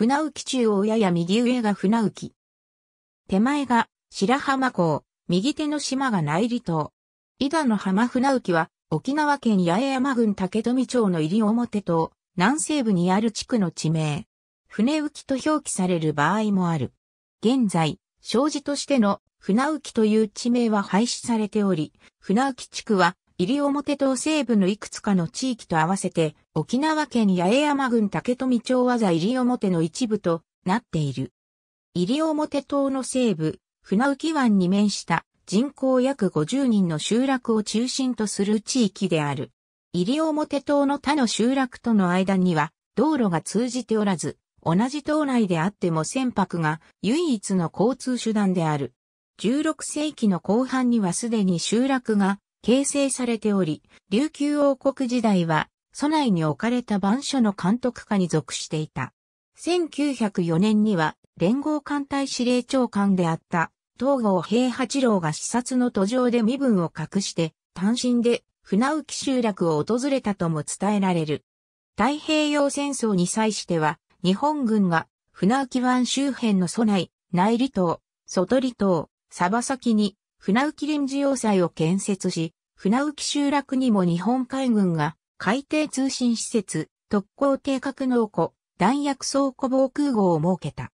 船浮中央やや右上が船浮。手前が白浜港、右手の島が内離島。伊田の浜船浮は沖縄県八重山郡竹富町の入表島、南西部にある地区の地名。船浮と表記される場合もある。現在、障子としての船浮という地名は廃止されており、船浮地区は入表島西部のいくつかの地域と合わせて沖縄県八重山郡竹富町技座入表の一部となっている。入表島の西部、船浮湾に面した人口約50人の集落を中心とする地域である。入表島の他の集落との間には道路が通じておらず、同じ島内であっても船舶が唯一の交通手段である。16世紀の後半にはすでに集落が形成されており、琉球王国時代は都内に置かれた番所の監督下に属していた。1904年には連合艦隊司令長官であった東郷平八郎が視察の途上で身分を隠して単身で船浮集落を訪れたとも伝えられる。太平洋戦争に際しては日本軍が船浮湾周辺の都内、内里島、外離島、サバ先に船浮臨時要塞を建設し、船浮集落にも日本海軍が海底通信施設、特攻低格納庫、弾薬倉庫防空壕を設けた。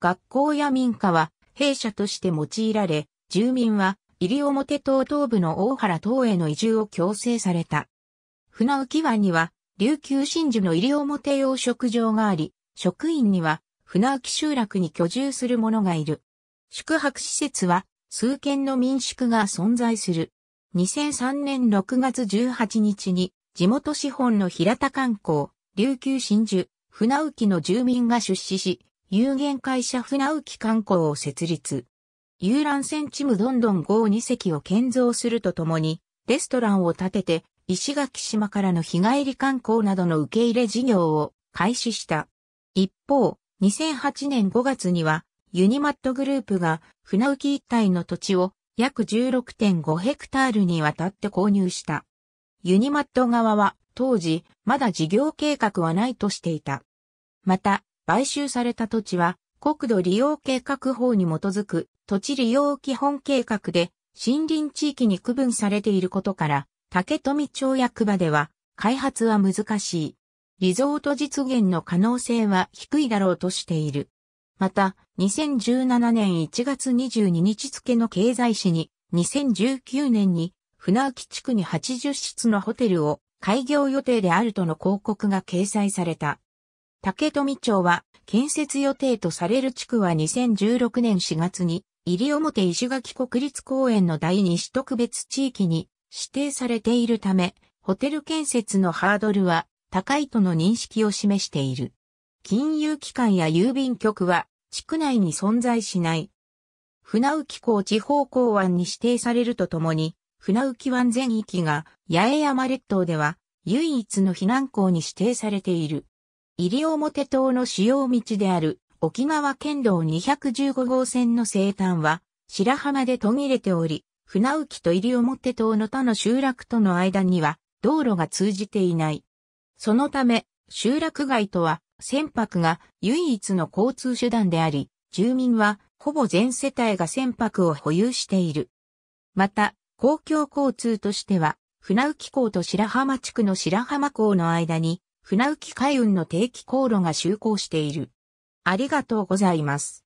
学校や民家は弊社として用いられ、住民はり表島東部の大原島への移住を強制された。船浮湾には琉球真珠のり表養殖場があり、職員には船浮集落に居住する者がいる。宿泊施設は数軒の民宿が存在する。2003年6月18日に地元資本の平田観光、琉球真珠、船浮の住民が出資し、有限会社船浮観光を設立。遊覧船チムどんどん号2隻を建造するとともに、レストランを建てて、石垣島からの日帰り観光などの受け入れ事業を開始した。一方、2008年5月には、ユニマットグループが船浮一帯の土地を約16.5ヘクタールにわたって購入した。ユニマット側は当時まだ事業計画はないとしていた。また、買収された土地は国土利用計画法に基づく土地利用基本計画で森林地域に区分されていることから竹富町役場では開発は難しい。リゾート実現の可能性は低いだろうとしている。また、2017年1月22日付の経済誌に、2019年に船置地区に80室のホテルを開業予定であるとの広告が掲載された。竹富町は建設予定とされる地区は2016年4月に入表石垣国立公園の第2市特別地域に指定されているため、ホテル建設のハードルは高いとの認識を示している。金融機関や郵便局は地区内に存在しない。船浮港地方港湾に指定されるとともに、船浮湾全域が八重山列島では唯一の避難港に指定されている。西表島の主要道である沖縄県道215号線の西端は白浜で途切れており、船浮と西表島の他の集落との間には道路が通じていない。そのため、集落外とは船舶が唯一の交通手段であり、住民はほぼ全世帯が船舶を保有している。また、公共交通としては、船浮港と白浜地区の白浜港の間に、船浮海運の定期航路が就航している。ありがとうございます。